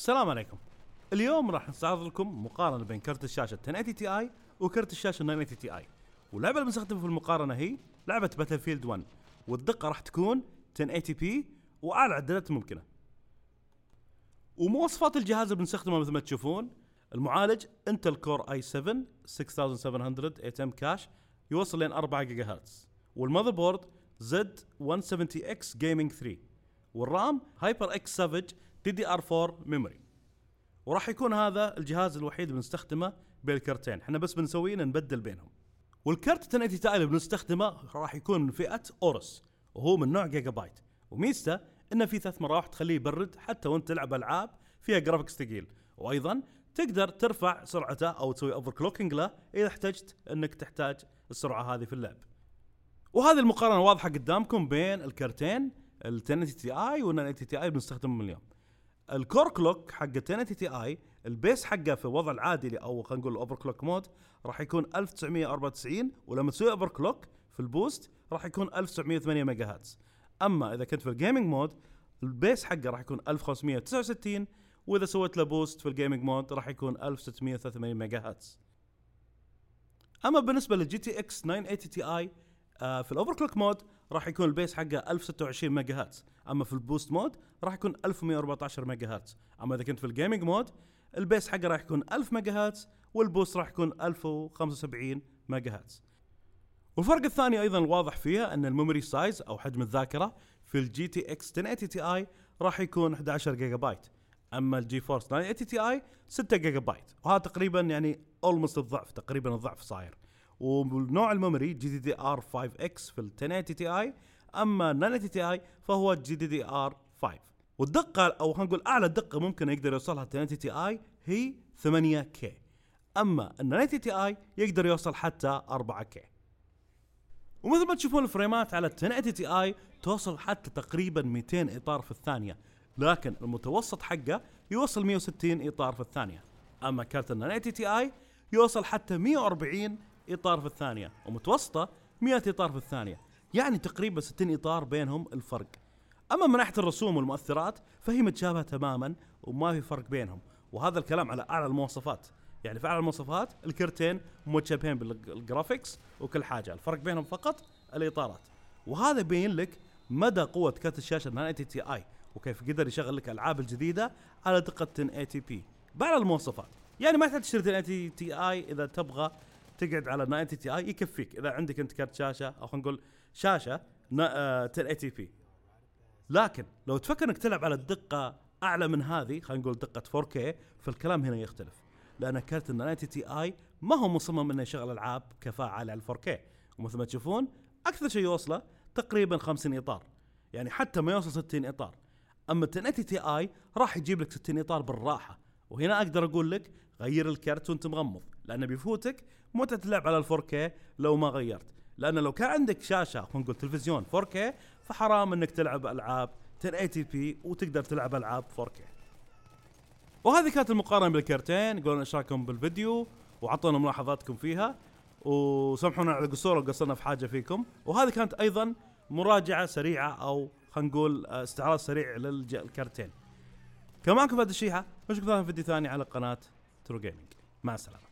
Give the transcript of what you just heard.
السلام عليكم اليوم راح نستعرض لكم مقارنه بين كرت الشاشه 1080 تي اي وكرت الشاشه 980 تي اي واللعبه بنستخدمها في المقارنه هي لعبه باتل فيلد 1 والدقه راح تكون 1080 بي واعلى عدلات ممكنه ومواصفات الجهاز اللي بنستخدمه مثل ما تشوفون المعالج انتل كور اي 7 6700 8 ام كاش يوصل لين 4 جيجا هرتز والماذر بورد زد 170 اكس جيمنج 3 والرام هايبر اكس سافج دي دي ار 4 ميموري وراح يكون هذا الجهاز الوحيد اللي بنستخدمه بين الكرتين احنا بس بنسويه نبدل بينهم والكرت 1080 تاي اللي بنستخدمه راح يكون من فئه اورس وهو من نوع جيجا بايت وميزته انه في ثلاث مراوح تخليه يبرد حتى وانت تلعب العاب فيها جرافيكس ثقيل وايضا تقدر ترفع سرعته او تسوي اوفر كلوكينج له اذا احتجت انك تحتاج السرعه هذه في اللعب. وهذه المقارنه واضحه قدامكم بين الكرتين ال 1080 تي اي وال 1080 تي اي بنستخدمهم اليوم. الكور كلوك حق 1080 تي اي البيس حقه في وضع العادي او خلينا نقول الاوفر كلوك مود راح يكون 1994 ولما تسوي اوفر كلوك في البوست راح يكون 1908 ميجا هاتز اما اذا كنت في الجيمنج مود البيس حقه راح يكون 1569 واذا سويت له بوست في الجيمنج مود راح يكون 1683 ميجا هاتز اما بالنسبه للجي تي اكس 980 تي اي آه في الاوفركلوك مود راح يكون البيس حقه 1026 ميجا هرتز اما في البوست مود راح يكون 1114 ميجا هرتز اما اذا كنت في الجيمنج مود البيس حقه راح يكون 1000 ميجا هرتز والبوست راح يكون 1075 ميجا هرتز والفرق الثاني ايضا الواضح فيها ان الميموري سايز او حجم الذاكره في الجي تي اكس 1080 تي اي راح يكون 11 جيجا بايت اما الجي فورس 980 تي اي 6 جيجا بايت وهذا تقريبا يعني اولموست الضعف تقريبا الضعف صاير ونوع الميموري جي دي دي ار 5 اكس في ال 1080 تي اي اما 980 تي اي فهو جي دي دي ار 5 والدقة او خلينا نقول اعلى دقة ممكن يقدر يوصلها 1080 تي اي هي 8 كي اما ال 980 تي اي يقدر يوصل حتى 4 كي ومثل ما تشوفون الفريمات على ال 1080 تي اي توصل حتى تقريبا 200 اطار في الثانية لكن المتوسط حقه يوصل 160 اطار في الثانية اما كارت ال 980 تي اي يوصل حتى 140 اطار في الثانيه ومتوسطه 100 اطار في الثانيه يعني تقريبا 60 اطار بينهم الفرق اما من ناحيه الرسوم والمؤثرات فهي متشابهه تماما وما في فرق بينهم وهذا الكلام على اعلى المواصفات يعني في اعلى المواصفات الكرتين متشابهين بالجرافيكس وكل حاجه الفرق بينهم فقط الاطارات وهذا يبين لك مدى قوه كرت الشاشه 980 تي اي وكيف قدر يشغل لك العاب الجديده على دقه 1080 بي باعلى المواصفات يعني ما تحتاج تشتري 1080 تي اي اذا تبغى تقعد على 90 تي اي يكفيك اذا عندك انت كرت شاشه او خلينا نقول شاشه 1080 بي آه، لكن لو تفكر انك تلعب على الدقه اعلى من هذه خلينا نقول دقه 4 كي فالكلام هنا يختلف لان كرت ال 90 تي اي ما هو مصمم انه يشغل العاب كفاءه عاليه على كي ومثل ما تشوفون اكثر شيء يوصله تقريبا 50 اطار يعني حتى ما يوصل 60 اطار اما ال 1080 تي اي راح يجيب لك 60 اطار بالراحه وهنا اقدر اقول لك غير الكرت وانت مغمض لانه بيفوتك متعه اللعب على 4K لو ما غيرت لان لو كان عندك شاشه خلينا نقول تلفزيون 4K فحرام انك تلعب العاب 1080 بي وتقدر تلعب العاب 4K وهذه كانت المقارنه بالكرتين ايش رايكم بالفيديو وعطونا ملاحظاتكم فيها وسامحونا على القصور وقصرنا في حاجه فيكم وهذه كانت ايضا مراجعه سريعه او خلينا نقول استعراض سريع للكرتين كان معكم فهد الشيحه نشوفكم في فيديو ثاني على قناه ترو جيمنج مع السلامه